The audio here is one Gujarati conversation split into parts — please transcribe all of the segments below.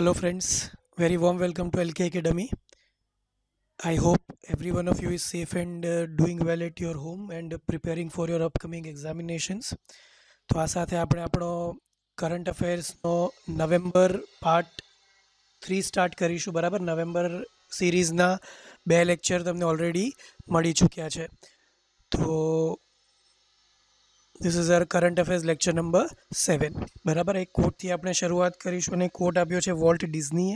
Hello friends, very warm welcome to LK Academy. I hope every one of you is safe and uh, doing well at your home and preparing for your upcoming examinations. તો આ સાથે આપણે આપણો કરંટ અફેર્સનો નવેમ્બર પાર્ટ થ્રી સ્ટાર્ટ કરીશું બરાબર નવેમ્બર સિરીઝના બે લેક્ચર તમને ઓલરેડી મળી ચૂક્યા છે તો this is uh current affairs lecture number seven બરાબર એક કોટથી આપણે શરૂઆત કરીશું અને કોટ આપ્યો છે વોલ્ટ ડિઝનીએ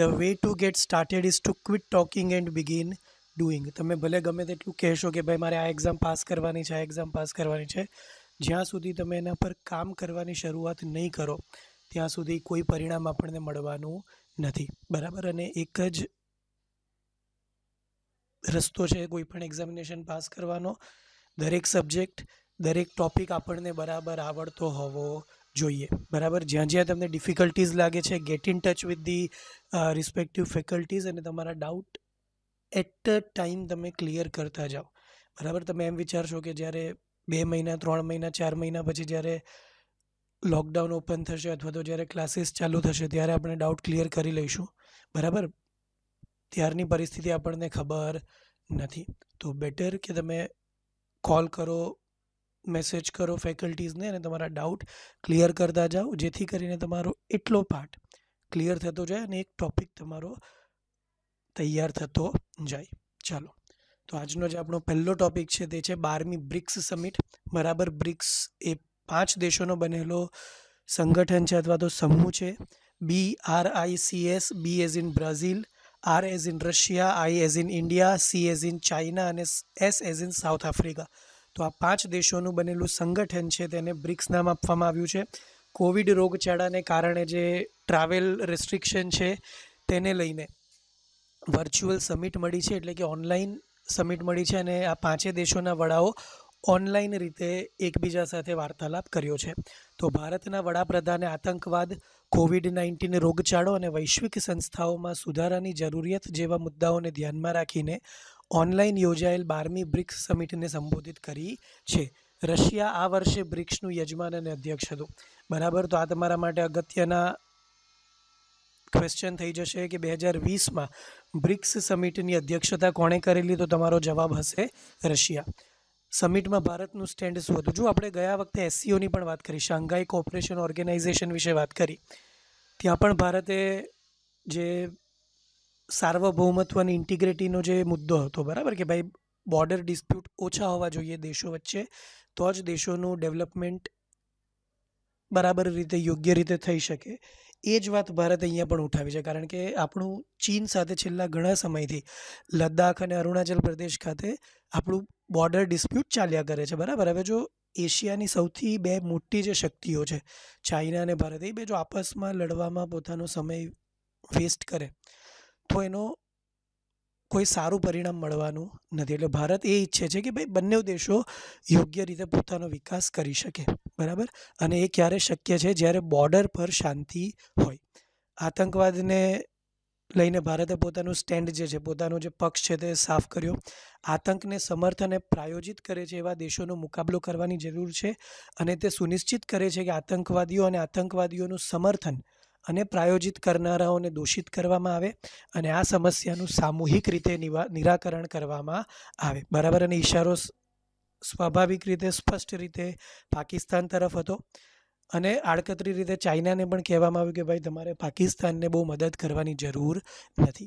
the way to get started is to quit talking and begin doing તમે ભલે ગમે તેટલું કહેશો કે ભાઈ મારે આ એક્ઝામ પાસ કરવાની છે આ એક્ઝામ પાસ કરવાની છે જ્યાં સુધી તમે એના પર કામ કરવાની શરૂઆત નહીં કરો ત્યાં સુધી કોઈ પરિણામ આપણને મળવાનું નથી બરાબર અને એક જ રસ્તો છે કોઈ પણ એક્ઝામિનેશન પાસ કરવાનો દરેક સબ્જેક્ટ દરેક ટૉપિક આપણને બરાબર આવડતો હોવો જોઈએ બરાબર જ્યાં જ્યાં તમને ડિફિકલ્ટીઝ લાગે છે get in touch with the respective faculties અને તમારા ડાઉટ એટ અ ટાઈમ તમે ક્લિયર કરતા જાઓ બરાબર તમે એમ વિચારશો કે જ્યારે બે મહિના ત્રણ મહિના ચાર મહિના પછી જ્યારે લોકડાઉન ઓપન થશે અથવા તો જ્યારે ક્લાસીસ ચાલુ થશે ત્યારે આપણે ડાઉટ ક્લિયર કરી લઈશું બરાબર ત્યારની પરિસ્થિતિ આપણને ખબર નથી તો બેટર કે તમે કોલ કરો મેસેજ કરો ફેકલ્ટીઝને અને તમારા ડાઉટ ક્લિયર કરતા જાઓ જેથી કરીને તમારો એટલો પાર્ટ ક્લિયર થતો જાય અને એક ટૉપિક તમારો તૈયાર થતો જાય ચાલો તો આજનો જે આપણો પહેલો ટૉપિક છે તે છે બારમી બ્રિક્સ સમિટ બરાબર બ્રિક્સ એ પાંચ દેશોનો બનેલો સંગઠન છે અથવા તો સમૂહ છે B R I C S B as in Brazil R as in Russia I as in India C as in China અને S as in South Africa તો આ પાંચ દેશોનું બનેલું સંગઠન છે તેને બ્રિક્સ નામ આપવામાં આવ્યું છે કોવિડ રોગચાળાને કારણે જે ટ્રાવેલ રેસ્ટ્રિક્શન છે તેને લઈને વર્ચ્યુઅલ સમિટ મળી છે એટલે કે ઓનલાઈન સમિટ મળી છે અને આ પાંચે દેશોના વડાઓ ઓનલાઈન રીતે એકબીજા સાથે વાર્તાલાપ કર્યો છે તો ભારતના વડાપ્રધાને આતંકવાદ કોવિડ નાઇન્ટીન રોગચાળો અને વૈશ્વિક સંસ્થાઓમાં સુધારાની જરૂરિયાત જેવા મુદ્દાઓને ધ્યાનમાં રાખીને ઓનલાઇન યોજાયેલ બારમી બ્રિક્સ સમિટને સંબોધિત કરી છે રશિયા આ વર્ષે બ્રિક્સનું યજમાન અને અધ્યક્ષ હતું બરાબર તો આ તમારા માટે અગત્યના ક્વેશ્ચન થઈ જશે કે બે હજાર વીસમાં બ્રિક્સ સમિટની અધ્યક્ષતા કોણે કરેલી તો તમારો જવાબ હશે રશિયા સમિટમાં ભારતનું સ્ટેન્ડ શું હતું જો આપણે ગયા વખતે એસસીઓની પણ વાત કરી શાંઘાઈ કોઓપરેશન ઓર્ગેનાઇઝેશન વિશે વાત કરી ત્યાં પણ ભારતે જે સાર્વભૌમત્વની ઇન્ટિગ્રિટીનો જે મુદ્દો હતો બરાબર કે ભાઈ બોર્ડર ડિસ્પ્યુટ ઓછા હોવા જોઈએ દેશો વચ્ચે તો જ દેશોનું ડેવલપમેન્ટ બરાબર રીતે યોગ્ય રીતે થઈ શકે એ જ વાત ભારત અહીંયા પણ ઉઠાવી છે કારણ કે આપણું ચીન સાથે છેલ્લા ઘણા સમયથી લદ્દાખ અને અરુણાચલ પ્રદેશ ખાતે આપણું બોર્ડર ડિસ્પ્યુટ ચાલ્યા કરે છે બરાબર હવે જો એશિયાની સૌથી બે મોટી જે શક્તિઓ છે ચાઇના અને ભારત એ બે જો આપસમાં લડવામાં પોતાનો સમય વેસ્ટ કરે તો એનો કોઈ સારું પરિણામ મળવાનું નથી એટલે ભારત એ ઈચ્છે છે કે ભાઈ બંને દેશો યોગ્ય રીતે પોતાનો વિકાસ કરી શકે બરાબર અને એ ક્યારે શક્ય છે જ્યારે બોર્ડર પર શાંતિ હોય આતંકવાદને લઈને ભારતે પોતાનું સ્ટેન્ડ જે છે પોતાનો જે પક્ષ છે તે સાફ કર્યો આતંકને સમર્થને પ્રાયોજિત કરે છે એવા દેશોનો મુકાબલો કરવાની જરૂર છે અને તે સુનિશ્ચિત કરે છે કે આતંકવાદીઓ અને આતંકવાદીઓનું સમર્થન અને પ્રાયોજિત કરનારાઓને દોષિત કરવામાં આવે અને આ સમસ્યાનું સામૂહિક રીતે નિરાકરણ કરવામાં આવે બરાબર અને ઇશારો સ્વાભાવિક રીતે સ્પષ્ટ રીતે પાકિસ્તાન તરફ હતો અને આડકતરી રીતે ચાઇનાને પણ કહેવામાં આવ્યું કે ભાઈ તમારે પાકિસ્તાનને બહુ મદદ કરવાની જરૂર નથી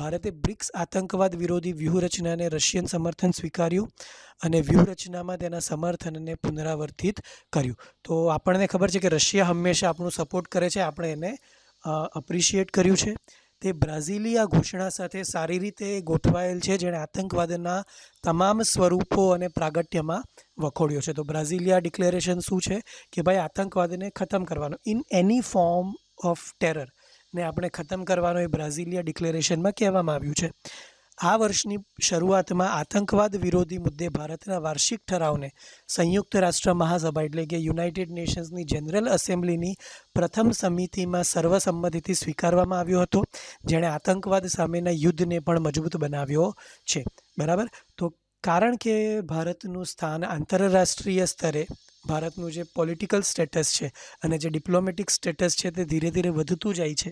ભારતે બ્રિક્સ આતંકવાદ વિરોધી વ્યૂહરચનાને રશિયન સમર્થન સ્વીકાર્યું અને વ્યૂહરચનામાં તેના સમર્થનને પુનરાવર્તિત કર્યું તો આપણને ખબર છે કે રશિયા હંમેશા આપણું સપોર્ટ કરે છે આપણે એને અપ્રિશિએટ કર્યું છે તે બ્રાઝિલિયા ઘોષણા સાથે સારી રીતે ગોઠવાયેલ છે જેણે આતંકવાદના તમામ સ્વરૂપો અને પ્રાગટ્યમાં વખોડ્યો છે તો બ્રાઝિલિયા ડિક્લેરેશન શું છે કે ભાઈ આતંકવાદને ખતમ કરવાનો in any form of terror ને આપણે ખતમ કરવાનો એ બ્રાઝિલિયા ડિક્લેરેશનમાં કહેવામાં આવ્યું છે આ વર્ષની શરૂઆતમાં આતંકવાદ વિરોધી મુદ્દે ભારતના વાર્ષિક ઠરાવને સંયુક્ત રાષ્ટ્ર મહાસભા એટલે કે યુનાઇટેડ નેશન્સની જનરલ એસેમ્બલીની પ્રથમ સમિતિમાં સર્વસંમતિથી સ્વીકારવામાં આવ્યો હતો જેણે આતંકવાદ સામેના યુદ્ધને પણ મજબૂત બનાવ્યો છે બરાબર તો કારણ કે ભારતનું સ્થાન આંતરરાષ્ટ્રીય સ્તરે ભારતનું જે પોલિટિકલ સ્ટેટસ છે અને જે ડિપ્લોમેટિક સ્ટેટસ છે તે ધીરે ધીરે વધતું જાય છે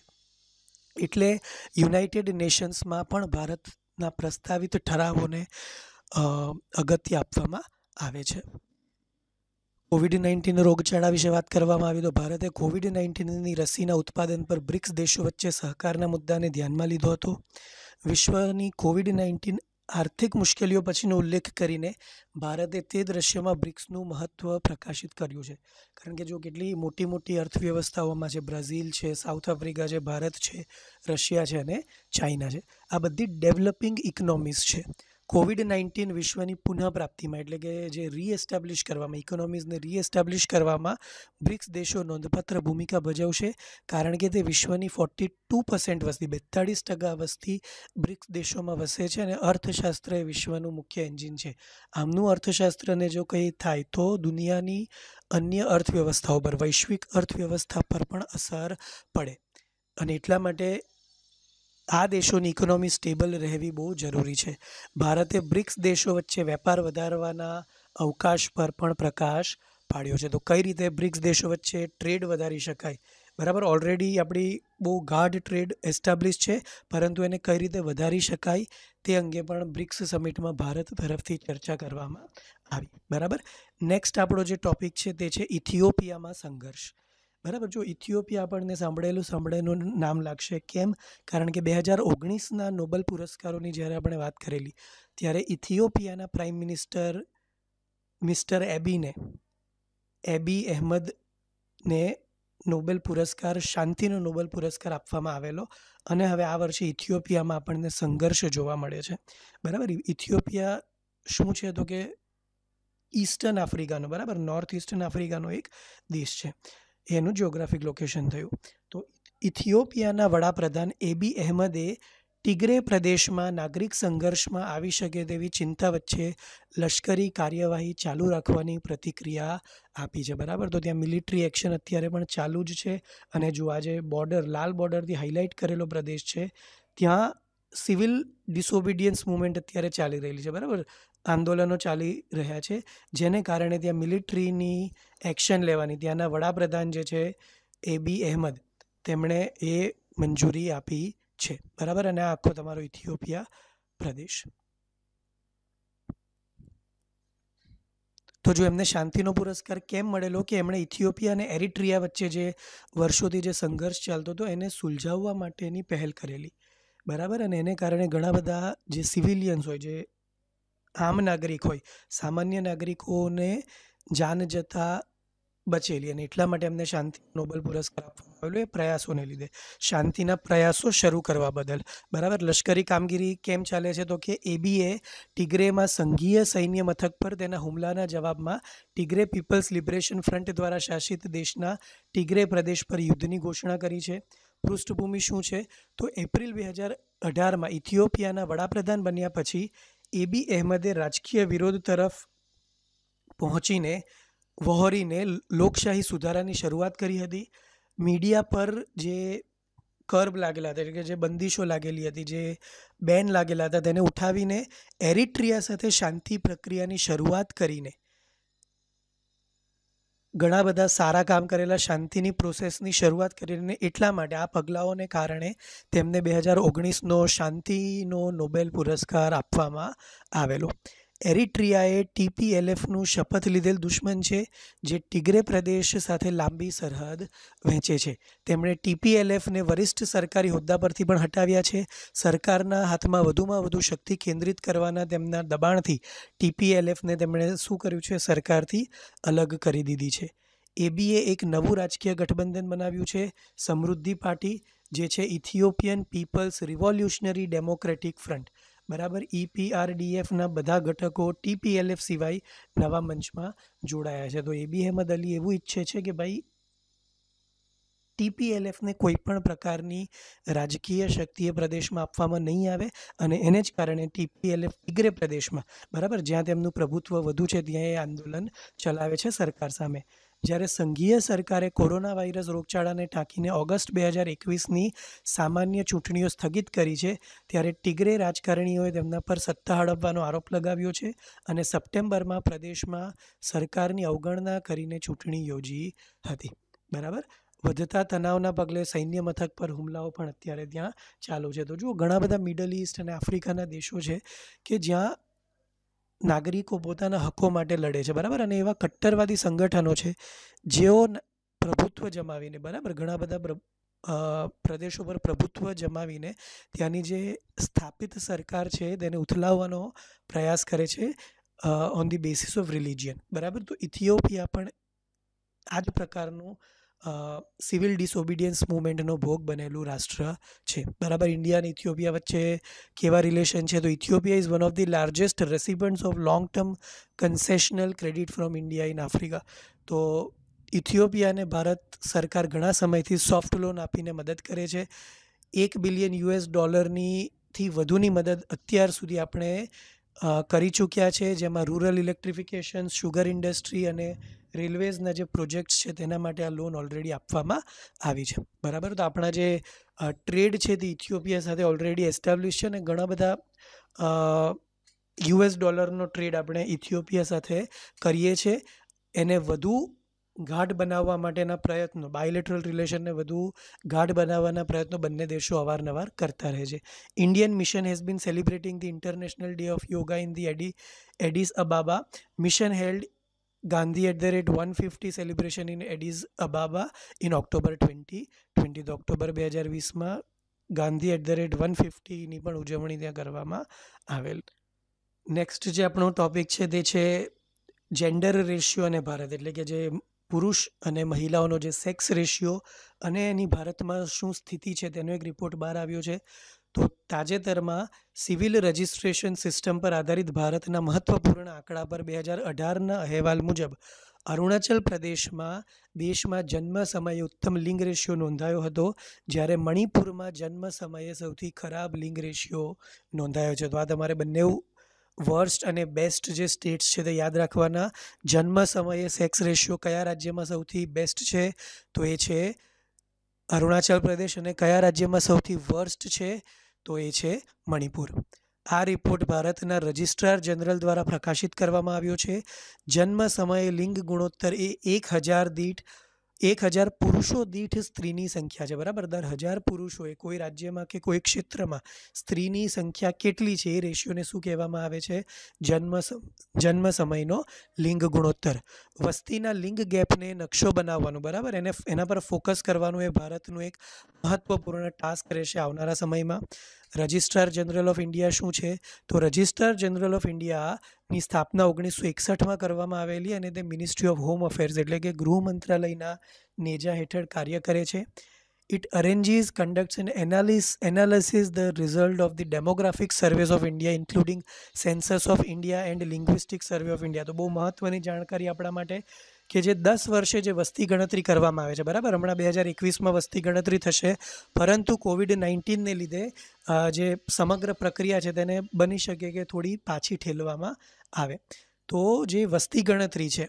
એટલે યુનાઇટેડ નેશન્સમાં પણ ભારત ના પ્રસ્તાવિત ઠરાવોને અગત્ય આપવામાં આવે છે કોવિડ નાઇન્ટીન રોગચાળા વિશે વાત કરવામાં આવી તો ભારતે કોવિડ નાઇન્ટીનની રસીના ઉત્પાદન પર બ્રિક્સ દેશો વચ્ચે સહકારના મુદ્દાને ધ્યાનમાં લીધો હતો વિશ્વની કોવિડ નાઇન્ટીન આર્થિક મુશ્કેલીઓ પછીનો ઉલ્લેખ કરીને ભારતે તે દ્રશ્યમાં બ્રિક્સનું મહત્ત્વ પ્રકાશિત કર્યું છે કારણ કે જો કેટલી મોટી મોટી અર્થવ્યવસ્થાઓમાં છે બ્રાઝિલ છે સાઉથ આફ્રિકા છે ભારત છે રશિયા છે અને ચાઇના છે આ બધી ડેવલપિંગ ઇકોનોમીઝ છે કોવિડ નાઇન્ટીન વિશ્વની પુનઃપ્રાપ્તિમાં એટલે કે જે રીએસ્ટાબ્લિશ કરવામાં ઇકોનોમીઝને રીએસ્ટાબ્લિશ કરવામાં બ્રિક્સ દેશો નોંધપાત્ર ભૂમિકા ભજવશે કારણ કે તે વિશ્વની ફોર્ટી ટુ પર્સન્ટ વસ્તી બેતાળીસ ટકા વસ્તી બ્રિક્સ દેશોમાં વસે છે અને અર્થશાસ્ત્ર એ વિશ્વનું મુખ્ય એન્જિન છે આમનું અર્થશાસ્ત્રને જો કંઈ થાય તો દુનિયાની અન્ય અર્થવ્યવસ્થાઓ પર વૈશ્વિક અર્થવ્યવસ્થા પર પણ અસર પડે અને એટલા માટે આ દેશોની ઇકોનોમી સ્ટેબલ રહેવી બહુ જરૂરી છે ભારતે બ્રિક્સ દેશો વચ્ચે વેપાર વધારવાના અવકાશ પર પણ પ્રકાશ પાડ્યો છે તો કઈ રીતે બ્રિક્સ દેશો વચ્ચે ટ્રેડ વધારી શકાય બરાબર ઓલરેડી આપણી બહુ ગાઢ ટ્રેડ એસ્ટાબ્લિશ છે પરંતુ એને કઈ રીતે વધારી શકાય તે અંગે પણ બ્રિક્સ સમિટમાં ભારત તરફથી ચર્ચા કરવામાં આવી બરાબર નેક્સ્ટ આપણો જે ટોપિક છે તે છે ઇથિયોપિયામાં સંઘર્ષ બરાબર જો ઇથિયોપિયા આપણને સાંભળેલું સાંભળેલું નામ લાગશે કેમ કારણ કે બે હજાર ઓગણીસના નોબલ પુરસ્કારોની જ્યારે આપણે વાત કરેલી ત્યારે ઇથિયોપિયાના પ્રાઇમ મિનિસ્ટર મિસ્ટર એબીને એબી અહેમદને નોબેલ પુરસ્કાર શાંતિનો નોબેલ પુરસ્કાર આપવામાં આવેલો અને હવે આ વર્ષે ઇથિયોપિયામાં આપણને સંઘર્ષ જોવા મળે છે બરાબર ઇથિયોપિયા શું છે તો કે ઈસ્ટર્ન આફ્રિકાનો બરાબર નોર્થ ઇસ્ટર્ન આફ્રિકાનો એક દેશ છે એનું જિયોગ્રાફિક લોકેશન થયું તો ઇથિયોપિયાના વડાપ્રધાન એબી અહેમદે ટિગ્રે પ્રદેશમાં નાગરિક સંઘર્ષમાં આવી શકે તેવી ચિંતા વચ્ચે લશ્કરી કાર્યવાહી ચાલુ રાખવાની પ્રતિક્રિયા આપી છે બરાબર તો ત્યાં મિલિટરી એક્શન અત્યારે પણ ચાલુ જ છે અને જો આજે બોર્ડર લાલ બોર્ડરથી હાઇલાઇટ કરેલો પ્રદેશ છે ત્યાં સિવિલ ડિસોબિડિયન્સ મુવમેન્ટ અત્યારે ચાલી રહેલી છે બરાબર આંદોલનો ચાલી રહ્યા છે જેને કારણે ત્યાં મિલિટરીની એક્શન લેવાની ત્યાંના વડાપ્રધાન જે છે એ બી અહેમદ તેમણે એ મંજૂરી આપી છે બરાબર અને આ આખો તમારો ઇથિયોપિયા પ્રદેશ તો જો એમને શાંતિનો પુરસ્કાર કેમ મળેલો કે એમણે ઇથિયોપિયા અને એરિટ્રિયા વચ્ચે જે વર્ષોથી જે સંઘર્ષ ચાલતો હતો એને સુલઝાવવા માટેની પહેલ કરેલી બરાબર અને એને કારણે ઘણા બધા જે સિવિલિયન્સ હોય જે આમ નાગરિક હોય સામાન્ય નાગરિકોને જાન જતાં બચેલી અને એટલા માટે એમને શાંતિ નોબલ પુરસ્કાર આપવામાં આવેલો એ પ્રયાસોને લીધે શાંતિના પ્રયાસો શરૂ કરવા બદલ બરાબર લશ્કરી કામગીરી કેમ ચાલે છે તો કે એબીએ ટિગ્રેમાં સંઘીય સૈન્ય મથક પર તેના હુમલાના જવાબમાં ટિગ્રે પીપલ્સ લિબરેશન ફ્રન્ટ દ્વારા શાસિત દેશના ટિગ્રે પ્રદેશ પર યુદ્ધની ઘોષણા કરી છે પૃષ્ઠભૂમિ શું છે તો એપ્રિલ બે હજાર અઢારમાં ઇથિયોપિયાના વડાપ્રધાન બન્યા પછી એબી અહેમદે રાજકીય વિરોધ તરફ પહોંચીને વહોરીને લોકશાહી સુધારાની શરૂઆત કરી હતી મીડિયા પર જે કર્બ લાગેલા હતા એટલે કે જે બંદિશો લાગેલી હતી જે બેન લાગેલા હતા તેને ઉઠાવીને એરિટ્રિયા સાથે શાંતિ પ્રક્રિયાની શરૂઆત કરીને ઘણા બધા સારા કામ કરેલા શાંતિની પ્રોસેસની શરૂઆત કરીને એટલા માટે આ પગલાઓને કારણે તેમને બે હજાર ઓગણીસનો શાંતિનો નોબેલ પુરસ્કાર આપવામાં આવેલો એરિટ્રિયાએ ટીપીએલએફનું શપથ લીધેલ દુશ્મન છે જે ટિગ્રે પ્રદેશ સાથે લાંબી સરહદ વહેંચે છે તેમણે ટીપીએલએફને વરિષ્ઠ સરકારી હોદ્દા પરથી પણ હટાવ્યા છે સરકારના હાથમાં વધુમાં વધુ શક્તિ કેન્દ્રિત કરવાના તેમના દબાણથી ટીપીએલએફને તેમણે શું કર્યું છે સરકારથી અલગ કરી દીધી છે એબીએ એક નવું રાજકીય ગઠબંધન બનાવ્યું છે સમૃદ્ધિ પાર્ટી જે છે Ethiopian Peoples Revolutionary Democratic Front બરાબર ઈપીઆરડીએફના e બધા ઘટકો ટીપીએલએફ સિવાય નવા મંચમાં જોડાયા છે તો એબી અહેમદ અલી એવું ઈચ્છે છે કે ભાઈ ટીપીએલએફને કોઈપણ પ્રકારની રાજકીય શક્તિએ પ્રદેશમાં આપવામાં નહીં આવે અને એને જ કારણે ટીપીએલએફ ઇગ્રે પ્રદેશમાં બરાબર જ્યાં તેમનું પ્રભુત્વ વધુ છે ત્યાં એ આંદોલન ચલાવે છે સરકાર સામે જ્યારે સંઘીય સરકારે કોરોના વાયરસ રોગચાળાને ટાંકીને ઓગસ્ટ બે હજાર એકવીસની સામાન્ય ચૂંટણીઓ સ્થગિત કરી છે ત્યારે ટીગરે રાજકારણીઓએ તેમના પર સત્તા હડપવાનો આરોપ લગાવ્યો છે અને સપ્ટેમ્બરમાં પ્રદેશમાં સરકારની અવગણના કરીને ચૂંટણી યોજી હતી બરાબર વધતા તણાવના પગલે સૈન્ય મથક પર હુમલાઓ પણ અત્યારે ત્યાં ચાલુ છે તો જુઓ ઘણા બધા મિડલ ઇસ્ટ અને આફ્રિકાના દેશો છે કે જ્યાં નાગરિકો પોતાના હકો માટે લડે છે બરાબર અને એવા કટ્ટરવાદી સંગઠનો છે જેઓ પ્રભુત્વ જમાવીને બરાબર ઘણા બધા પ્રદેશો પર પ્રભુત્વ જમાવીને ત્યાંની જે સ્થાપિત સરકાર છે તેને ઉથલાવવાનો પ્રયાસ કરે છે on the basis of religion બરાબર તો ઇથિયોપિયા પણ આ જ પ્રકારનું સિવિલ ડિસઓબિડિયન્સ મુવમેન્ટનો ભોગ બનેલું રાષ્ટ્ર છે બરાબર ઇન્ડિયા અને ઇથિયોપિયા વચ્ચે કેવા રિલેશન છે તો Ethiopia is one of the largest recipients of long term concessional credit from India in Africa તો ઇથિયોપિયાને ભારત સરકાર ઘણા સમયથી સોફ્ટ લોન આપીને મદદ કરે છે એક બિલિયન યુએસ ડોલરની થી વધુની મદદ અત્યાર સુધી આપણે કરી ચૂક્યા છે જેમાં રૂરલ ઇલેક્ટ્રિફિકેશન શુગર ઇન્ડસ્ટ્રી અને રેલવેઝના જે પ્રોજેક્ટ્સ છે તેના માટે આ લોન ઓલરેડી આપવામાં આવી છે બરાબર તો આપણા જે ટ્રેડ છે તે ઇથિયોપિયા સાથે ઓલરેડી એસ્ટાબ્લિશ છે અને ઘણા બધા યુએસ ડોલરનો ટ્રેડ આપણે ઇથિયોપિયા સાથે કરીએ છીએ એને વધુ ગાઢ બનાવવા માટેના પ્રયત્નો બાયલેટરલ રિલેશનને વધુ ગાઢ બનાવવાના પ્રયત્નો બંને દેશો અવારનવાર કરતા રહે છે Indian mission has been celebrating the international day of yoga in the Addis Addis Ababa mission held Gandhi at the rate one fifty celebration in Addis Ababa in October twenty twenty October બે હજાર વીસમાં Gandhi at the rate one ફિફ્ટીની પણ ઉજવણી ત્યાં કરવામાં આવેલ નેક્સ્ટ જે આપણો ટોપિક છે તે છે જેન્ડર રેશિયો અને ભારત એટલે કે જે પુરુષ અને મહિલાઓનો જે સેક્સ રેશિયો અને એની ભારતમાં શું સ્થિતિ છે તેનો એક રિપોર્ટ બહાર આવ્યો છે તો તાજેતરમાં સિવિલ રજિસ્ટ્રેશન સિસ્ટમ પર આધારિત ભારતના મહત્વપૂર્ણ આંકડા પર બે હજાર અઢારના અહેવાલ મુજબ અરુણાચલ પ્રદેશમાં દેશમાં જન્મ સમયે ઉત્તમ લિંગ રેશિયો નોંધાયો હતો જ્યારે મણિપુરમાં જન્મ સમયે સૌથી ખરાબ લિંગ રેશિયો નોંધાયો છે તો આ તમારે બંને વર્સ્ટ અને બેસ્ટ જે સ્ટેટ્સ છે તે યાદ રાખવાના જન્મ સમયે સેક્સ રેશિયો કયા રાજ્યમાં સૌથી બેસ્ટ છે તો એ છે અરુણાચલ પ્રદેશ અને કયા રાજ્યમાં સૌથી વર્સ્ટ છે તો એ છે મણિપુર આ રિપોર્ટ ભારતના રજિસ્ટ્રાર જનરલ દ્વારા પ્રકાશિત કરવામાં આવ્યો છે જન્મ સમયે લિંગ ગુણોત્તર એ એક હજાર દીઠ એક હજાર પુરુષો દીઠ સ્ત્રીની સંખ્યા છે બરાબર દર હજાર પુરુષોએ કોઈ રાજ્યમાં કે કોઈ ક્ષેત્રમાં સ્ત્રીની સંખ્યા કેટલી છે એ રેશિયોને શું કહેવામાં આવે છે જન્મ જન્મ સમયનો લિંગ ગુણોત્તર વસ્તીના લિંગ ગેપને નકશો બનાવવાનો બરાબર એને એના પર ફોકસ કરવાનું એ ભારતનું એક મહત્વપૂર્ણ ટાસ્ક રહેશે આવનારા સમયમાં રજિસ્ટ્રાર જનરલ ઓફ ઇન્ડિયા શું છે તો રજિસ્ટ્રાર જનરલ ઓફ ઇન્ડિયાની સ્થાપના ઓગણીસો એકસઠમાં કરવામાં આવેલી અને તે મિનિસ્ટ્રી ઓફ હોમ અફેર્સ એટલે કે ગૃહ મંત્રાલયના નેજા હેઠળ કાર્ય કરે છે it arranges conducts and analyse analysis the result of the demographic surveys of India including census of India and linguistic survey of India તો બહુ મહત્ત્વની જાણકારી આપણા માટે કે જે દસ વર્ષે જે વસ્તી ગણતરી કરવામાં આવે છે બરાબર હમણાં બે હજાર એકવીસમાં વસ્તી ગણતરી થશે પરંતુ કોવિડ નાઇન્ટીનને લીધે જે સમગ્ર પ્રક્રિયા છે તેને બની શકે કે થોડી પાછી ઠેલવામાં આવે તો જે વસ્તી ગણતરી છે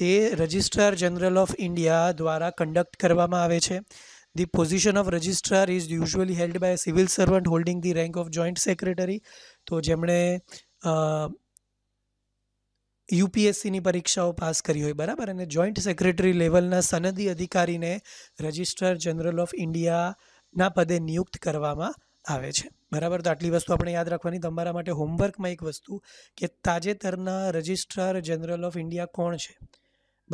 તે રજિસ્ટ્રાર જનરલ ઓફ ઇન્ડિયા દ્વારા કન્ડક્ટ કરવામાં આવે છે the position of registrar is usually held by civil servant holding holding the of joint secretary તો જેમણે યુપીએસસીની પરીક્ષાઓ પાસ કરી હોય બરાબર અને જોઈન્ટ સેક્રેટરી લેવલના સનદી અધિકારીને રજિસ્ટ્રાર જનરલ ઓફ ઇન્ડિયાના પદે નિયુક્ત કરવામાં આવે છે બરાબર તો આટલી વસ્તુ આપણે યાદ રાખવાની તમારા માટે હોમવર્કમાં એક વસ્તુ કે તાજેતરના રજિસ્ટ્રાર જનરલ ઓફ ઇન્ડિયા કોણ છે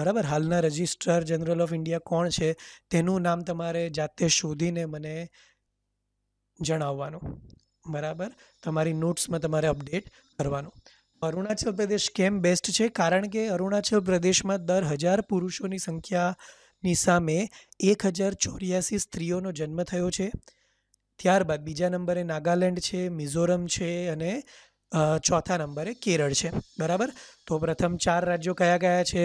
બરાબર હાલના રજિસ્ટ્રાર જનરલ ઓફ ઇન્ડિયા કોણ છે તેનું નામ તમારે જાતે શોધીને મને જણાવવાનું બરાબર તમારી નોટ્સમાં તમારે અપડેટ કરવાનું અરુણાચલ પ્રદેશ કેમ બેસ્ટ છે કારણ કે અરુણાચલ પ્રદેશમાં દર હજાર પુરુષોની સંખ્યાની સામે એક હજાર ચોર્યાસી સ્ત્રીઓનો જન્મ થયો છે ત્યારબાદ બીજા નંબરે નાગાલેન્ડ છે મિઝોરમ છે અને ચોથા નંબરે કેરળ છે બરાબર તો પ્રથમ ચાર રાજ્યો કયા કયા છે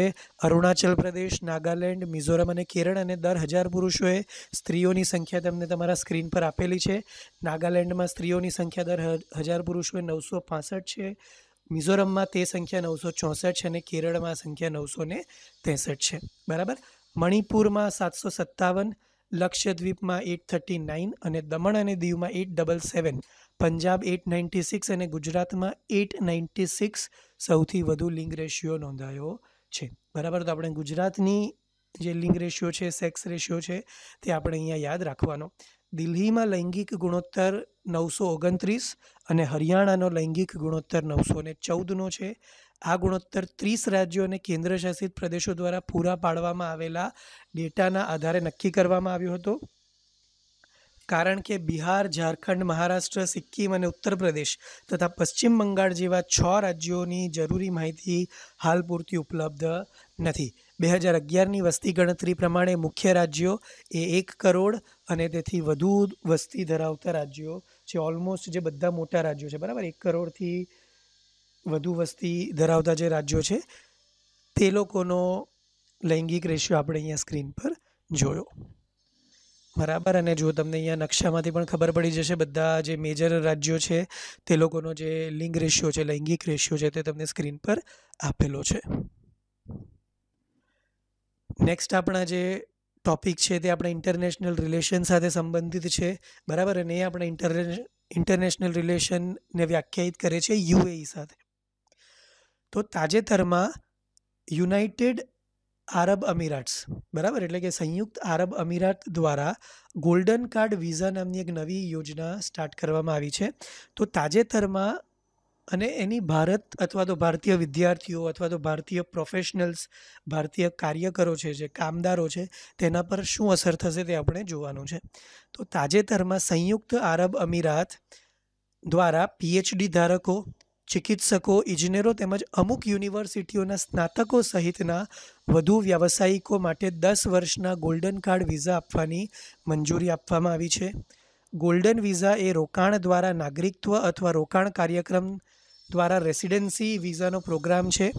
અરુણાચલ પ્રદેશ નાગાલેન્ડ મિઝોરમ અને કેરળ અને દર હજાર પુરુષોએ સ્ત્રીઓની સંખ્યા તમને તમારા સ્ક્રીન પર આપેલી છે નાગાલેન્ડમાં સ્ત્રીઓની સંખ્યા દર હજાર પુરુષોએ નવસો છે મિઝોરમમાં તે સંખ્યા નવસો ચોસઠ છે અને કેરળમાં સંખ્યા નવસો ને ત્રેસઠ છે બરાબર મણિપુરમાં સાતસો સત્તાવન લક્ષદ્વીપમાં એટ થર્ટી નાઇન અને દમણ અને દીવમાં at double seven Punjab at ninety six અને ગુજરાતમાં એટ નાઇન્ટી સિક્સ સૌથી વધુ લિંગ રેશિયો નોંધાયો છે બરાબર તો આપણે ગુજરાતની જે લિંગ રેશિયો છે સેક્સ રેશિયો છે તે આપણે અહીંયા યાદ રાખવાનો દિલ્હીમાં લૈંગિક ગુણોત્તર નવસો ઓગણત્રીસ અને હરિયાણાનો લૈંગિક ગુણોત્તર નવસો ને ચૌદનો છે આ ગુણોત્તર ત્રીસ રાજ્યો અને કેન્દ્રશાસિત પ્રદેશો દ્વારા પૂરા પાડવામાં આવેલા ડેટાના આધારે નક્કી કરવામાં આવ્યો હતો કારણ કે બિહાર ઝારખંડ મહારાષ્ટ્ર સિક્કિમ અને ઉત્તર પ્રદેશ તથા પશ્ચિમ બંગાળ જેવા છ રાજ્યોની જરૂરી માહિતી હાલ પૂરતી ઉપલબ્ધ નથી બે હજાર અગિયારની વસ્તી ગણતરી પ્રમાણે મુખ્ય રાજ્યો એ એક કરોડ અને તેથી વધુ વસ્તી ધરાવતા રાજ્યો જે ઓલમોસ્ટ જે બધા મોટા રાજ્યો છે બરાબર એક કરોડથી વધુ વસ્તી ધરાવતા જે રાજ્યો છે તે લોકોનો લૈંગિક રેશિયો આપણે અહીંયા સ્ક્રીન પર જોયો બરાબર અને જો તમને અહીંયા નકશામાંથી પણ ખબર પડી જશે બધા જે મેજર રાજ્યો છે તે લોકોનો જે લિંગ રેશિયો છે લૈંગિક રેશિયો છે તે તમને સ્ક્રીન પર આપેલો છે નેક્સ્ટ આપણા જે ટોપિક છે તે આપણા ઇન્ટરનેશનલ રિલેશન સાથે સંબંધિત છે બરાબર અને એ આપણા ઇન્ટર ઇન્ટરનેશનલ રિલેશનને વ્યાખ્યાયિત કરે છે યુએઈ સાથે તો તાજેતરમાં યુનાઇટેડ આરબ અમીરાટ્સ બરાબર એટલે કે સંયુક્ત આરબ અમીરાત દ્વારા ગોલ્ડન કાર્ડ વિઝા નામની એક નવી યોજના સ્ટાર્ટ કરવામાં આવી છે તો તાજેતરમાં અને એની ભારત અથવા તો ભારતીય વિદ્યાર્થીઓ અથવા તો ભારતીય પ્રોફેશનલ્સ ભારતીય કાર્યકરો છે જે કામદારો છે તેના પર શું અસર થશે તે આપણે જોવાનું છે તો તાજેતરમાં સંયુક્ત આરબ અમીરાત દ્વારા પીએચડી ધારકો ચિકિત્સકો ઇજનેરો તેમજ અમુક યુનિવર્સિટીઓના સ્નાતકો સહિતના વધુ વ્યાવસાયિકો માટે દસ વર્ષના ગોલ્ડન કાર્ડ વિઝા આપવાની મંજૂરી આપવામાં આવી છે ગોલ્ડન વિઝા એ રોકાણ દ્વારા નાગરિકત્વ અથવા રોકાણ કાર્યક્રમ દ્વારા રેસિડેન્સી વિઝાનો પ્રોગ્રામ છે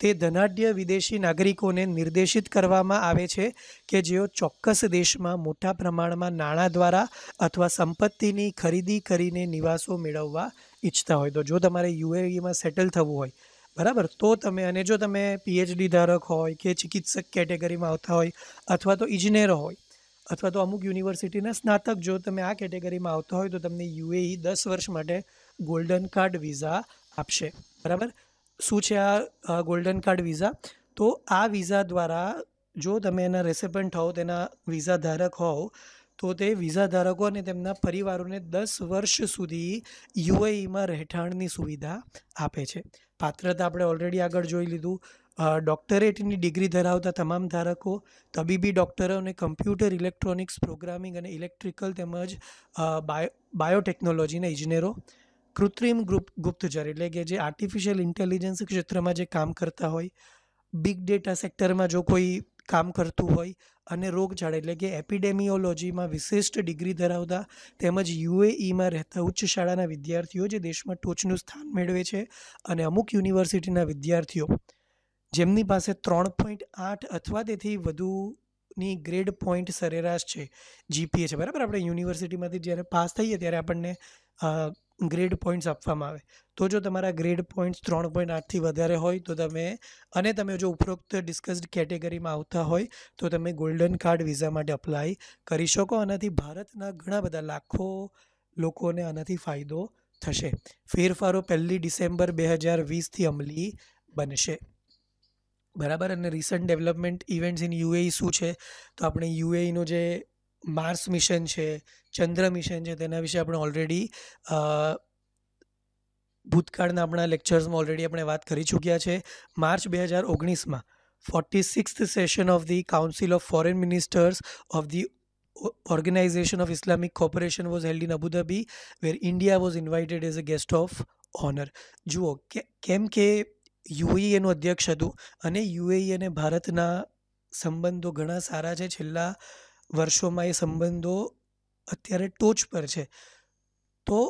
તે ધનાઢ્ય વિદેશી નાગરિકોને નિર્દેશિત કરવામાં આવે છે કે જેઓ ચોક્કસ દેશમાં મોટા પ્રમાણમાં નાણાં દ્વારા અથવા સંપત્તિની ખરીદી કરીને નિવાસો મેળવવા ઈચ્છતા હોય તો જો તમારે યુએઈમાં સેટલ થવું હોય બરાબર તો તમે અને જો તમે પીએચડી ધારક હોય કે ચિકિત્સક કેટેગરીમાં આવતા હોય અથવા તો ઇજનેર હોય અથવા તો અમુક યુનિવર્સિટીના સ્નાતક જો તમે આ કેટેગરીમાં આવતા હોય તો તમને યુએઈ દસ વર્ષ માટે ગોલ્ડન કાર્ડ વિઝા આપશે બરાબર શું છે આ ગોલ્ડન કાર્ડ વિઝા તો આ વિઝા દ્વારા જો તમે એના રેસિપન્ટ હોવ તેના વિઝા ધારક હોવ તો તે વિઝા ધારકો અને તેમના પરિવારોને દસ વર્ષ સુધી યુએઈમાં રહેઠાણની સુવિધા આપે છે પાત્રતા આપણે ઓલરેડી આગળ જોઈ લીધું ડૉક્ટરેટની ડિગ્રી ધરાવતા તમામ ધારકો તબીબી ડૉક્ટરો અને કમ્પ્યુટર ઇલેક્ટ્રોનિક્સ પ્રોગ્રામિંગ અને ઇલેક્ટ્રિકલ તેમજ બાયો બાયોટેકનોલોજીના ઇજનેરો કૃત્રિમ ગ્રુપ ગુપ્તચર એટલે કે જે આર્ટિફિશિયલ ઇન્ટેલિજન્સ ક્ષેત્રમાં જે કામ કરતા હોય બિગ ડેટા સેક્ટરમાં જો કોઈ કામ કરતું હોય અને રોગચાળ એટલે કે એપિડેમિયોલોજીમાં વિશિષ્ટ ડિગ્રી ધરાવતા તેમજ યુએઈમાં રહેતા ઉચ્ચ શાળાના વિદ્યાર્થીઓ જે દેશમાં ટોચનું સ્થાન મેળવે છે અને અમુક યુનિવર્સિટીના વિદ્યાર્થીઓ જેમની પાસે ત્રણ પોઈન્ટ આઠ અથવા તેથી વધુની ગ્રેડ પોઈન્ટ સરેરાશ છે જીપીએ છે બરાબર આપણે યુનિવર્સિટીમાંથી જ્યારે પાસ થઈએ ત્યારે આપણને ગ્રેડ પોઈન્ટ્સ આપવામાં આવે તો જો તમારા ગ્રેડ પોઈન્ટ્સ ત્રણ પોઈન્ટ આઠથી વધારે હોય તો તમે અને તમે જો ઉપરોક્ત ડિસ્કસ્ડ કેટેગરીમાં આવતા હોય તો તમે ગોલ્ડન કાર્ડ વિઝા માટે અપ્લાય કરી શકો આનાથી ભારતના ઘણા બધા લાખો લોકોને આનાથી ફાયદો થશે ફેરફારો પહેલી ડિસેમ્બર બે હજાર વીસથી અમલી બનશે બરાબર અને recent development events in UAE શું છે તો આપણે યુએઈનો e જે માર્સ મિશન છે ચંદ્ર મિશન છે તેના વિશે આપણે ઓલરેડી ભૂતકાળના આપણા લેક્ચર્સમાં ઓલરેડી આપણે વાત કરી ચૂક્યા છે માર્ચ બે હજાર ઓગણીસમાં forty sixth session of the council of foreign ministers of the organisation of Islamic corporation was held in Abu Dhabi where India was invited as a guest of honour જુઓ કેમ કે યુએઈએનું અધ્યક્ષ હતું અને યુએઈ અને ભારતના સંબંધો ઘણા સારા છે છેલ્લા વર્ષોમાં એ સંબંધો અત્યારે ટોચ પર છે તો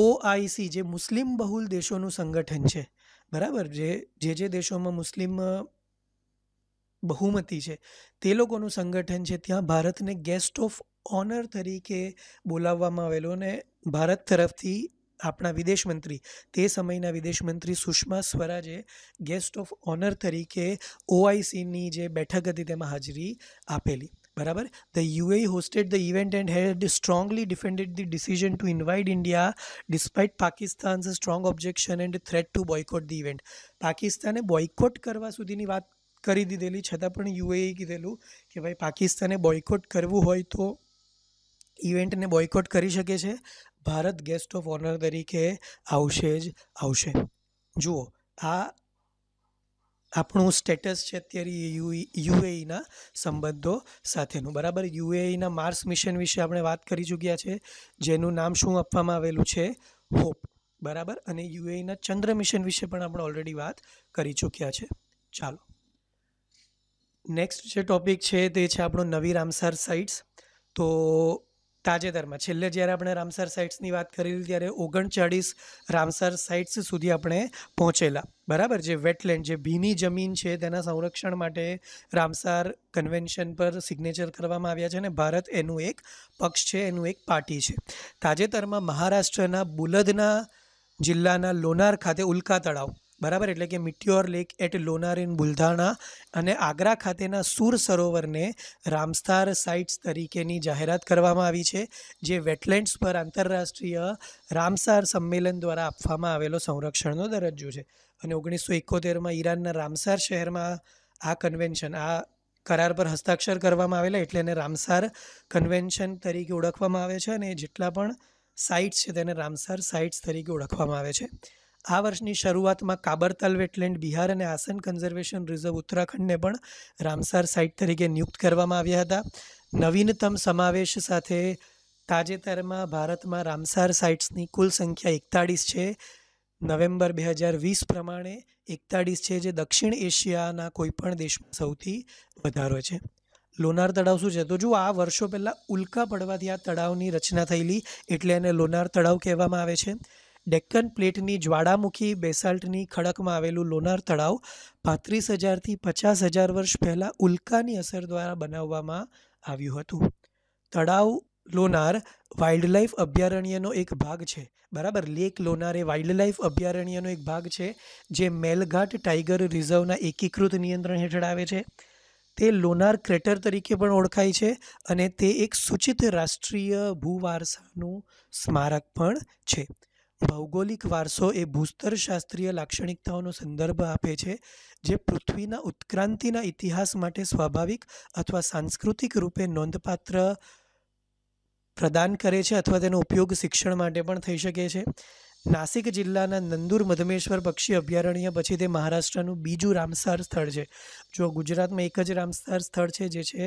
ઓઆઈસી જે મુસ્લિમ બહુલ દેશોનું સંગઠન છે બરાબર જે જે જે દેશોમાં મુસ્લિમ બહુમતી છે તે લોકોનું સંગઠન છે ત્યાં ભારતને ગેસ્ટ ઓફ ઓનર તરીકે બોલાવવામાં આવેલો અને ભારત તરફથી આપણા વિદેશ મંત્રી તે સમયના વિદેશ મંત્રી સુષ્મા સ્વરાજે ગેસ્ટ ઓફ ઓનર તરીકે ઓઆઈસીની જે બેઠક હતી તેમાં હાજરી આપેલી બરાબર the UAE hosted the event and had strongly defended the decision to invite India despite Pakistan's strong objection and threat to boycott the event પાકિસ્તાને બોયકોટ કરવા સુધીની વાત કરી દીધેલી છતાં પણ યુએઈ e કીધેલું કે ભાઈ પાકિસ્તાને બોયકોટ કરવું હોય તો ઇવેન્ટને બોયકોટ કરી શકે છે ભારત ગેસ્ટ ઓફ ઓનર તરીકે આવશે જ આવશે જુઓ આ આપણું સ્ટેટસ છે અત્યારે યુ યુએઈના સંબંધો સાથેનું બરાબર યુએઈના માર્સ મિશન વિશે આપણે વાત કરી ચૂક્યા છે જેનું નામ શું આપવામાં આવેલું છે હોપ બરાબર અને યુએઈના ચંદ્ર મિશન વિશે પણ આપણે ઓલરેડી વાત કરી ચૂક્યા છે ચાલો નેક્સ્ટ જે ટોપિક છે તે છે આપણો નવી રામસાર સાઇટ્સ તો તાજેતરમાં છેલ્લે જ્યારે આપણે રામસર સાઇટ્સની વાત કરેલી ત્યારે ઓગણચાળીસ રામસર સાઇટ્સ સુધી આપણે પહોંચેલા બરાબર જે વેટલેન્ડ જે ભીની જમીન છે તેના સંરક્ષણ માટે રામસાર કન્વેન્શન પર સિગ્નેચર કરવામાં આવ્યા છે અને ભારત એનું એક પક્ષ છે એનું એક પાર્ટી છે તાજેતરમાં મહારાષ્ટ્રના બુલદના જિલ્લાના લોનાર ખાતે ઉલ્કા તળાવ બરાબર એટલે કે meteor lake at Lonar in Buldhana અને આગ્રા ખાતેના સૂર સરોવરને રામસ્થાર સાઇટ્સ તરીકેની જાહેરાત કરવામાં આવી છે જે વેટલેન્ડ્સ પર આંતરરાષ્ટ્રીય રામસાર સંમેલન દ્વારા આપવામાં આવેલો સંરક્ષણનો દરજ્જો છે અને ઓગણીસો એકોતેરમાં ઈરાનના રામસાર શહેરમાં આ કન્વેન્શન આ કરાર પર હસ્તાક્ષર કરવામાં આવેલા એટલે એને રામસાર કન્વેન્શન તરીકે ઓળખવામાં આવે છે અને જેટલા પણ સાઇટ્સ છે તેને રામસાર સાઇટ્સ તરીકે ઓળખવામાં આવે છે આ વર્ષની શરૂઆતમાં કાબરતલ વેટલેન્ડ બિહાર અને આસન કન્ઝર્વેશન રિઝર્વ ઉત્તરાખંડને પણ રામસાર સાઇટ તરીકે નિયુક્ત કરવામાં આવ્યા હતા નવીનતમ સમાવેશ સાથે તાજેતરમાં ભારતમાં રામસાર સાઇટ્સની કુલ સંખ્યા એકતાળીસ છે નવેમ્બર બે હજાર વીસ પ્રમાણે એકતાળીસ છે જે દક્ષિણ એશિયાના કોઈપણ દેશમાં સૌથી વધારો છે લોનાર તળાવ શું છે તો જો આ વર્ષો પહેલાં ઉલ્કા પડવાથી આ તળાવની રચના થયેલી એટલે એને લોનાર તળાવ કહેવામાં આવે છે ડેક્કન પ્લેટની જ્વાળામુખી બેસાલ્ટની ખડકમાં આવેલું લોનાર તળાવ પાંત્રીસ હજારથી પચાસ હજાર વર્ષ પહેલાં ઉલ્કાની અસર દ્વારા બનાવવામાં આવ્યું હતું તળાવ લોનાર વાઇલ્ડલાઇફ અભયારણ્યનો એક ભાગ છે બરાબર લેક લોનાર એ વાઇલ્ડલાઇફ અભયારણ્યનો એક ભાગ છે જે મેલઘાટ ટાઈગર રિઝર્વના એકીકૃત નિયંત્રણ હેઠળ આવે છે તે લોનાર ક્રેટર તરીકે પણ ઓળખાય છે અને તે એક સૂચિત રાષ્ટ્રીય ભૂવારસાનું સ્મારક પણ છે ભૌગોલિક વારસો એ ભૂસ્તરશાસ્ત્રીય લાક્ષણિકતાઓનો સંદર્ભ આપે છે જે પૃથ્વીના ઉત્ક્રાંતિના ઇતિહાસ માટે સ્વાભાવિક અથવા સાંસ્કૃતિક રૂપે નોંધપાત્ર પ્રદાન કરે છે અથવા તેનો ઉપયોગ શિક્ષણ માટે પણ થઈ શકે છે નાસિક જિલ્લાના નંદુર મધમેશ્વર પક્ષી અભયારણ્ય પછી તે મહારાષ્ટ્રનું બીજું રામસાર સ્થળ છે જો ગુજરાતમાં એક જ રામસાર સ્થળ છે જે છે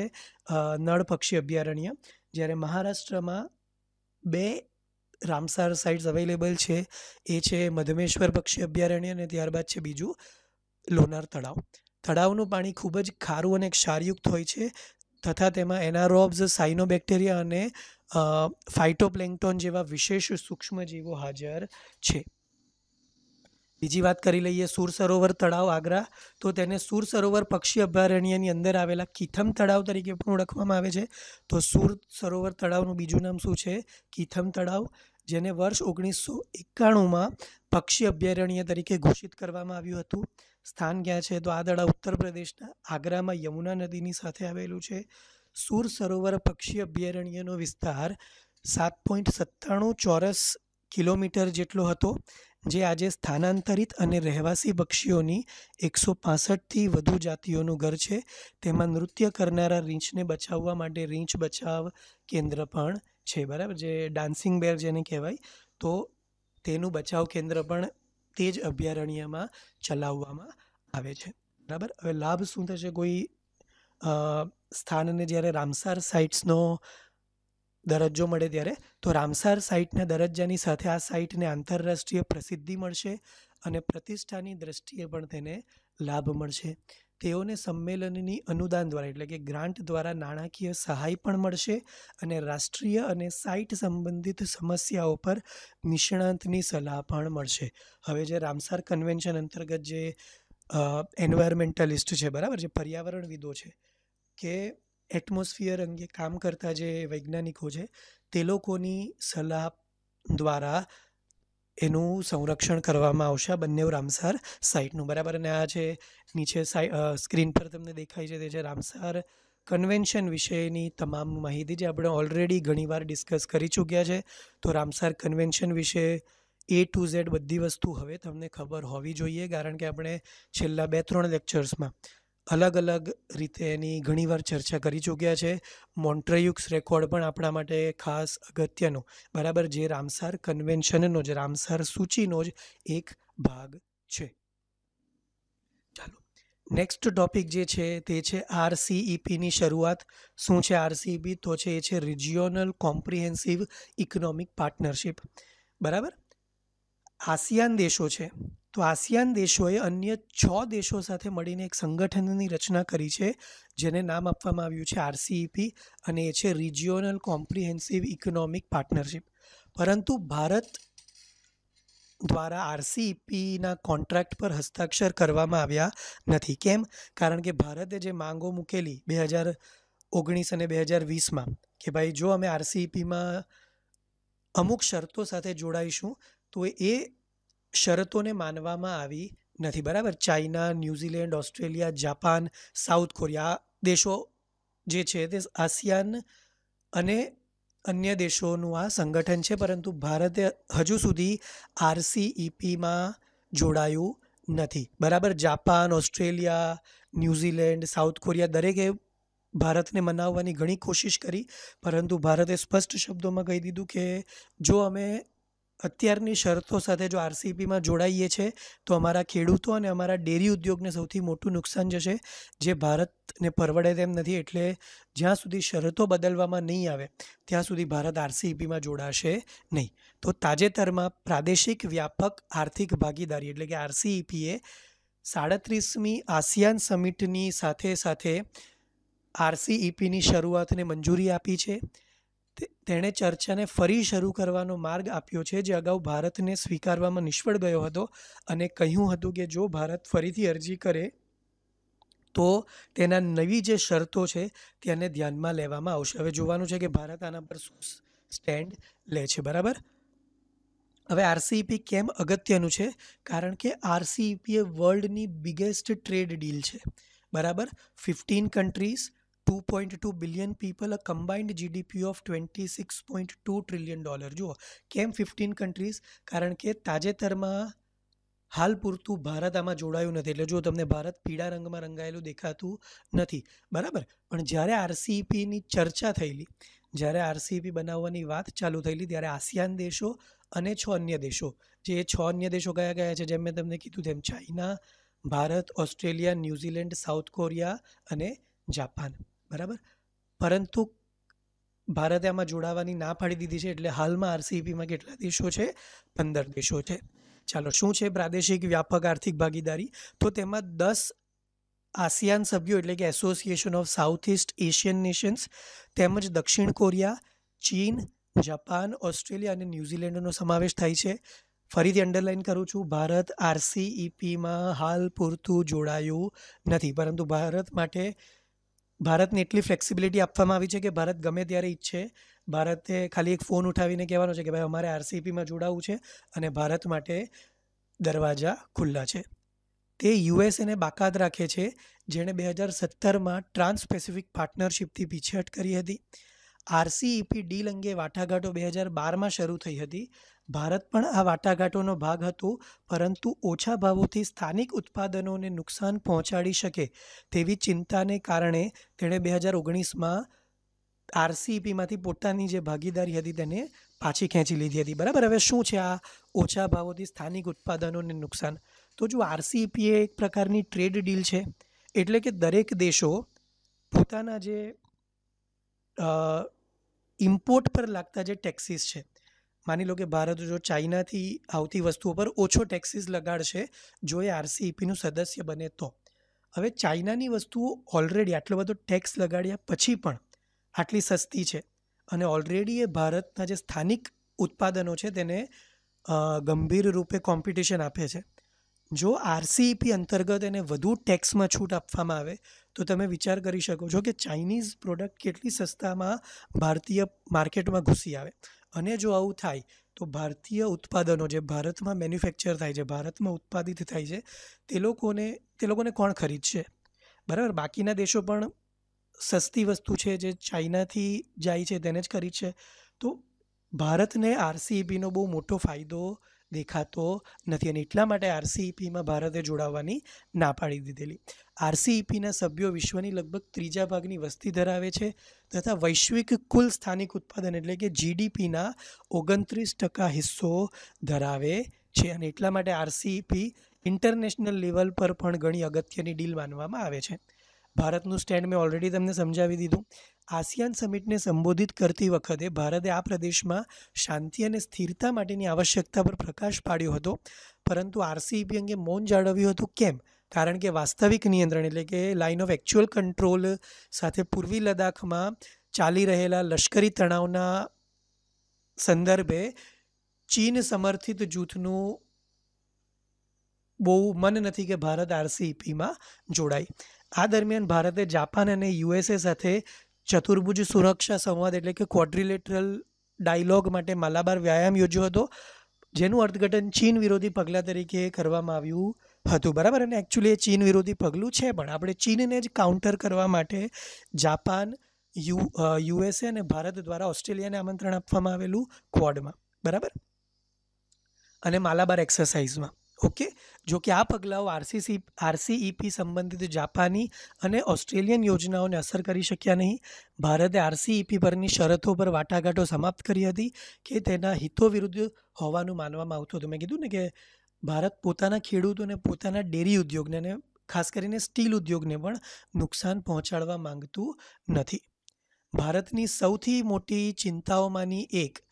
નળ પક્ષી અભયારણ્ય જ્યારે મહારાષ્ટ્રમાં બે રામસાર સાઇટ્સ અવેલેબલ છે એ છે મધમેશ્વર પક્ષી અભયારણ્ય અને ત્યારબાદ છે બીજું લોનાર તળાવ તળાવનું પાણી ખૂબ જ ખારું અને ક્ષારયુક્ત હોય છે તથા તેમાં એનારોબ્સ સાઇનોબેક્ટેરિયા અને ફાઇટોપ્લેન્ક્ટોન જેવા વિશેષ સૂક્ષ્મજીવો હાજર છે બીજી વાત કરી લઈએ સુર સરોવર તળાવ આગ્રા તો તેને સુર સરોવર પક્ષી અભયારણ્યની અંદર આવેલા કીથમ તળાવ તરીકે પણ ઓળખવામાં આવે છે તો સુર સરોવર તળાવનું બીજું નામ શું છે કીથમ તળાવ જેને વર્ષ ઓગણીસો એકાણુંમાં પક્ષી અભયારણ્ય તરીકે ઘોષિત કરવામાં આવ્યું હતું સ્થાન ક્યાં છે તો આ તળાવ ઉત્તર પ્રદેશના આગ્રામાં યમુના નદીની સાથે આવેલું છે સુર સરોવર પક્ષી અભયારણ્યનો વિસ્તાર સાત પોઈન્ટ સત્તાણું ચોરસ કિલોમીટર જેટલો હતો જે આજે સ્થાનાંતરિત અને રહેવાસી પક્ષીઓની એકસો પાસઠથી વધુ જાતિઓનું ઘર છે તેમાં નૃત્ય કરનારા રીંછને બચાવવા માટે રીંછ બચાવ કેન્દ્ર પણ છે બરાબર જે ડાન્સિંગ બેર જેને કહેવાય તો તેનું બચાવ કેન્દ્ર પણ તે જ અભયારણ્યમાં ચલાવવામાં આવે છે બરાબર હવે લાભ શું થશે કોઈ સ્થાનને જ્યારે રામસાર સાઇટ્સનો દરજ્જો મળે ત્યારે તો રામસાર સાઇટના દરજ્જાની સાથે આ સાઇટને આંતરરાષ્ટ્રીય પ્રસિદ્ધિ મળશે અને પ્રતિષ્ઠાની દ્રષ્ટિએ પણ તેને લાભ મળશે તેઓને સંમેલનની અનુદાન દ્વારા એટલે કે ગ્રાન્ટ દ્વારા નાણાકીય સહાય પણ મળશે અને રાષ્ટ્રીય અને સાઇટ સંબંધિત સમસ્યાઓ પર નિષ્ણાંતની સલાહ પણ મળશે હવે જે રામસાર કન્વેન્શન અંતર્ગત જે એન્વાયરમેન્ટલિસ્ટ છે બરાબર જે પર્યાવરણવિદો છે કે એટમોસ્ફિયર અંગે કામ કરતા જે વૈજ્ઞાનિકો છે તે લોકોની સલાહ દ્વારા એનું સંરક્ષણ કરવામાં આવશે આ બંને રામસાર સાઇટનું બરાબર અને આ છે નીચે સાઇ સ્ક્રીન પર તમને દેખાય છે તે છે રામસાર કન્વેન્શન વિશેની તમામ માહિતી જે આપણે ઓલરેડી ઘણીવાર ડિસ્કસ કરી ચૂક્યા છે તો રામસાર કન્વેન્શન વિશે એ ટુ ઝેડ બધી વસ્તુ હવે તમને ખબર હોવી જોઈએ કારણ કે આપણે છેલ્લા બે ત્રણ લેક્ચર્સમાં અલગ અલગ રીતે એની ઘણીવાર ચર્ચા કરી ચૂક્યા છે મોન્ટ્રેયુક્સ રેકોર્ડ પણ આપણા માટે ખાસ અગત્યનો બરાબર જે રામસાર કન્વેન્શનનો જ રામસાર સૂચિનો જ એક ભાગ છે ચાલો નેક્સ્ટ ટોપિક જે છે તે છે આરસીઈપીની શરૂઆત શું છે આરસીઈપી તો છે એ છે રિજિયોનલ કોમ્પ્રિહેન્સિવ ઇકોનોમિક પાર્ટનરશિપ બરાબર આસિયાન દેશો છે તો આસિયાન દેશોએ અન્ય છ દેશો સાથે મળીને એક સંગઠનની રચના કરી છે જેને નામ આપવામાં આવ્યું છે આરસીઈપી અને એ છે રિજિયોનલ કોમ્પ્રિહેન્સિવ ઇકોનોમિક પાર્ટનરશિપ પરંતુ ભારત દ્વારા આરસીઈપીના કોન્ટ્રાક્ટ પર હસ્તાક્ષર કરવામાં આવ્યા નથી કેમ કારણ કે ભારતે જે માંગો મૂકેલી બે હજાર ઓગણીસ અને બે હજાર વીસમાં કે ભાઈ જો અમે આરસીઈપીમાં અમુક શરતો સાથે જોડાઈશું તો એ શરતોને માનવામાં આવી નથી બરાબર China New Zealand Australia Japan South Korea દેશો જે છે તે આસિયાન અને અન્ય દેશોનું આ સંગઠન છે પરંતુ ભારતે હજુ સુધી આરસીઈપીમાં જોડાયું નથી બરાબર Japan Australia New Zealand South Korea દરેકે ભારતને મનાવવાની ઘણી કોશિશ કરી પરંતુ ભારતે સ્પષ્ટ શબ્દોમાં કહી દીધું કે જો અમે અત્યારની શરતો સાથે જો આરસીપીમાં જોડાઈએ છે તો અમારા ખેડૂતો અને અમારા ડેરી ઉદ્યોગને સૌથી મોટું નુકસાન જશે જે ભારતને પરવડે તેમ નથી એટલે જ્યાં સુધી શરતો બદલવામાં નહીં આવે ત્યાં સુધી ભારત આરસીપીમાં જોડાશે નહીં તો તાજેતરમાં પ્રાદેશિક વ્યાપક આર્થિક ભાગીદારી એટલે કે આરસીઈપીએ સાડત્રીસમી આસિયાન સમિટની સાથે સાથે આરસીઈપીની શરૂઆતને મંજૂરી આપી છે તેણે ચર્ચાને ફરી શરૂ કરવાનો માર્ગ આપ્યો છે જે અગાઉ ભારતને સ્વીકારવામાં નિષ્ફળ ગયો હતો અને કહ્યું હતું કે જો ભારત ફરીથી અરજી કરે તો તેના નવી જે શરતો છે તેને ધ્યાનમાં લેવામાં આવશે હવે જોવાનું છે કે ભારત આના પર શું સ્ટેન્ડ લે છે બરાબર હવે આરસીઈપી કેમ અગત્યનું છે કારણ કે આરસીઈપી એ વર્લ્ડની બિગેસ્ટ ટ્રેડ ડીલ છે બરાબર fifteen countries 2.2 billion people a combined GDP of twenty six point two trillion dollar જુઓ કેમ ફિફ્ટીન કન્ટ્રીઝ કારણ કે તાજેતરમાં હાલ પૂરતું ભારત આમાં જોડાયું નથી એટલે જો તમને ભારત પીળા રંગમાં રંગાયેલું દેખાતું નથી બરાબર પણ જ્યારે આરસીઈપીની ચર્ચા થયેલી જ્યારે આરસીઈપી બનાવવાની વાત ચાલુ થયેલી ત્યારે આસિયાન દેશો અને છ અન્ય દેશો જે છ અન્ય દેશો કયા કયા છે જેમ મેં તમને કીધું તેમ China Bharat Australia New Zealand South Korea અને જાપાન બરાબર પરંતુ ભારતે આમાં જોડાવાની ના પાડી દીધી છે એટલે હાલમાં આરસીઈપીમાં કેટલા દેશો છે પંદર દેશો છે ચાલો શું છે પ્રાદેશિક વ્યાપક આર્થિક ભાગીદારી તો તેમાં દસ આસિયાન સભ્યો એટલે કે association of South East Asian nations તેમજ દક્ષિણ કોરિયા ચીન જાપાન ઓસ્ટ્રેલિયા અને ન્યૂઝીલેન્ડનો સમાવેશ થાય છે ફરીથી અંડરલાઇન કરું છું ભારત આરસીઈપીમાં હાલ પૂરતું જોડાયું નથી પરંતુ ભારત માટે ભારતને એટલી ફ્લેક્સિબિલિટી આપવામાં આવી છે કે ભારત ગમે ત્યારે ઈચ્છે ભારતે ખાલી એક ફોન ઉઠાવીને કહેવાનો છે કે ભાઈ અમારે આરસીપીમાં જોડાવું છે અને ભારત માટે દરવાજા ખુલ્લા છે તે યુએસએને બાકાત રાખે છે જેણે બે હજાર સત્તરમાં ટ્રાન્સ પેસિફિક પાર્ટનરશિપથી પીછેહટ કરી હતી આરસીઈપી ડીલ અંગે વાટાઘાટો બે હજાર બારમાં શરૂ થઈ હતી ભારત પણ આ વાટાઘાટોનો ભાગ હતો પરંતુ ઓછા ભાવોથી સ્થાનિક ઉત્પાદનોને નુકસાન પહોંચાડી શકે તેવી ચિંતાને કારણે તેણે બે હજાર ઓગણીસમાં આરસીઈપીમાંથી પોતાની જે ભાગીદારી હતી તેને પાછી ખેંચી લીધી હતી બરાબર હવે શું છે આ ઓછા ભાવોથી સ્થાનિક ઉત્પાદનોને નુકસાન તો જો આરસીઈપી એ એક પ્રકારની ટ્રેડ ડીલ છે એટલે કે દરેક દેશો પોતાના જે ઇમ્પોર્ટ પર લાગતા જે ટેક્સીસ છે માની લો કે ભારત જો ચાઇનાથી આવતી વસ્તુઓ પર ઓછો ટેક્સીસ લગાડશે જો એ આરસીઈપીનું સદસ્ય બને તો હવે ચાઇનાની વસ્તુઓ ઓલરેડી આટલો બધો ટેક્સ લગાડ્યા પછી પણ આટલી સસ્તી છે અને ઓલરેડી એ ભારતના જે સ્થાનિક ઉત્પાદનો છે તેને ગંભીર રૂપે કોમ્પિટિશન આપે છે જો આરસીઈપી અંતર્ગત એને વધુ ટેક્સમાં છૂટ આપવામાં આવે તો તમે વિચાર કરી શકો છો કે ચાઇનીઝ પ્રોડક્ટ કેટલી સસ્તામાં ભારતીય માર્કેટમાં ઘૂસી આવે અને જો આવું થાય તો ભારતીય ઉત્પાદનો જે ભારતમાં મેન્યુફેક્ચર થાય છે ભારતમાં ઉત્પાદિત થાય છે તે લોકોને તે લોકોને કોણ ખરીદશે બરાબર બાકીના દેશો પણ સસ્તી વસ્તુ છે જે ચાઇનાથી જાય છે તેને જ ખરીદશે તો ભારતને આરસીઈપીનો બહુ મોટો ફાયદો દેખાતો નથી અને એટલા માટે આરસીઈપીમાં ભારતે જોડાવવાની ના પાડી દીધેલી આરસીઈપીના સભ્યો વિશ્વની લગભગ ત્રીજા ભાગની વસ્તી ધરાવે છે તથા વૈશ્વિક કુલ સ્થાનિક ઉત્પાદન એટલે કે જીડીપીના ઓગણત્રીસ ટકા હિસ્સો ધરાવે છે અને એટલા માટે આરસીઈપી ઇન્ટરનેશનલ લેવલ પર પણ ઘણી અગત્યની ડીલ માનવામાં આવે છે ભારતનું સ્ટેન્ડ મેં ઓલરેડી તમને સમજાવી દીધું આસિયાન સમિટને સંબોધિત કરતી વખતે ભારતે આ પ્રદેશમાં શાંતિ અને સ્થિરતા માટેની આવશ્યકતા પર પ્રકાશ પાડ્યો હતો પરંતુ આરસીઈપી અંગે મૌન જાળવ્યું હતું કેમ કારણ કે વાસ્તવિક નિયંત્રણ એટલે કે લાઇન ઓફ એકચ્યુઅલ કંટ્રોલ સાથે પૂર્વી લદ્દાખમાં ચાલી રહેલા લશ્કરી તણાવના સંદર્ભે ચીન સમર્થિત જૂથનું બહુ મન નથી કે ભારત આરસીઈપીમાં જોડાય આ દરમિયાન ભારતે જાપાન અને યુએસએ સાથે ચતુર્ભુજ સુરક્ષા સંવાદ એટલે કે ક્વોડ્રિલેટરલ ડાયલોગ માટે માલાબાર વ્યાયામ યોજ્યો હતો જેનું અર્થઘટન ચીન વિરોધી પગલાં તરીકે કરવામાં આવ્યું હતું બરાબર અને એકચ્યુઅલી એ ચીન વિરોધી પગલું છે પણ આપણે ચીનને જ કાઉન્ટર કરવા માટે જાપાન યુ યુએસએ અને ભારત દ્વારા ઓસ્ટ્રેલિયાને આમંત્રણ આપવામાં આવેલું ક્વોડમાં બરાબર અને માલાબાર એક્સરસાઇઝમાં ઓકે જો કે આ પગલાઓ આરસીસી આરસીઈપી સંબંધિત જાપાની અને ઓસ્ટ્રેલિયન યોજનાઓને અસર કરી શક્યા નહીં ભારતે આરસીઈપી પરની શરતો પર વાટાઘાટો સમાપ્ત કરી હતી કે તેના હિતો વિરુદ્ધ હોવાનું માનવામાં આવતું હતું મેં કીધું ને કે ભારત પોતાના ખેડૂતોને પોતાના ડેરી ઉદ્યોગને અને ખાસ કરીને સ્ટીલ ઉદ્યોગને પણ નુકસાન પહોંચાડવા માંગતું નથી ભારતની સૌથી મોટી ચિંતાઓમાંની એક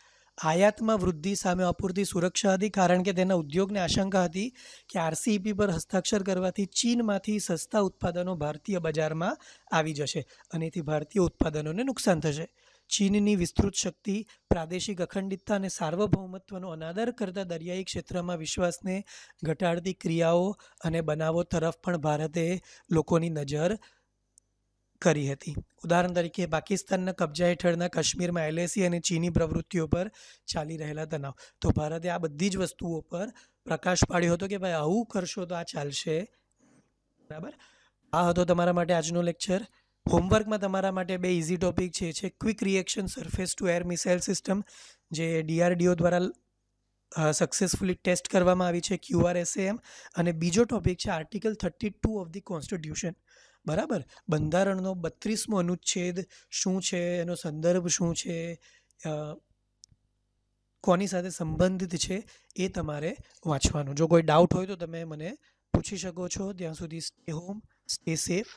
આયાતમાં વૃદ્ધિ સામે અપૂરતી સુરક્ષા હતી કારણ કે તેના ઉદ્યોગને આશંકા હતી કે આરસીઈપી પર હસ્તાક્ષર કરવાથી ચીનમાંથી સસ્તા ઉત્પાદનો ભારતીય બજારમાં આવી જશે અને એથી ભારતીય ઉત્પાદનોને નુકસાન થશે ચીનની વિસ્તૃત શક્તિ પ્રાદેશિક અખંડિતતા અને સાર્વભૌમત્વનો અનાદર કરતા દરિયાઈ ક્ષેત્રમાં વિશ્વાસને ઘટાડતી ક્રિયાઓ અને બનાવો તરફ પણ ભારતે લોકોની નજર કરી હતી ઉદાહરણ તરીકે પાકિસ્તાનના કબજા હેઠળના કાશ્મીરમાં એલએસી અને ચીની પ્રવૃત્તિઓ પર ચાલી રહેલા તનાવ તો ભારતે આ બધી જ વસ્તુઓ પર પ્રકાશ પાડ્યો હતો કે ભાઈ આવું કરશો તો આ ચાલશે બરાબર આ હતો તમારા માટે આજનો લેક્ચર હોમવર્કમાં તમારા માટે બે ઇઝી ટોપિક છે છે quick reaction surface to air missile system જે ડીઆરડીઓ દ્વારા સક્સેસફુલી ટેસ્ટ કરવામાં આવી છે ક્યુઆરએસએમ અને બીજો ટોપિક છે article thirty two of the constitution બરાબર બંધારણનો બત્રીસમો અનુચ્છેદ શું છે એનો સંદર્ભ શું છે કોની સાથે સંબંધિત છે એ તમારે વાંચવાનું જો કોઈ ડાઉટ હોય તો તમે મને પૂછી શકો છો ત્યાં સુધી સ્ટે હોમ સ્ટે સેફ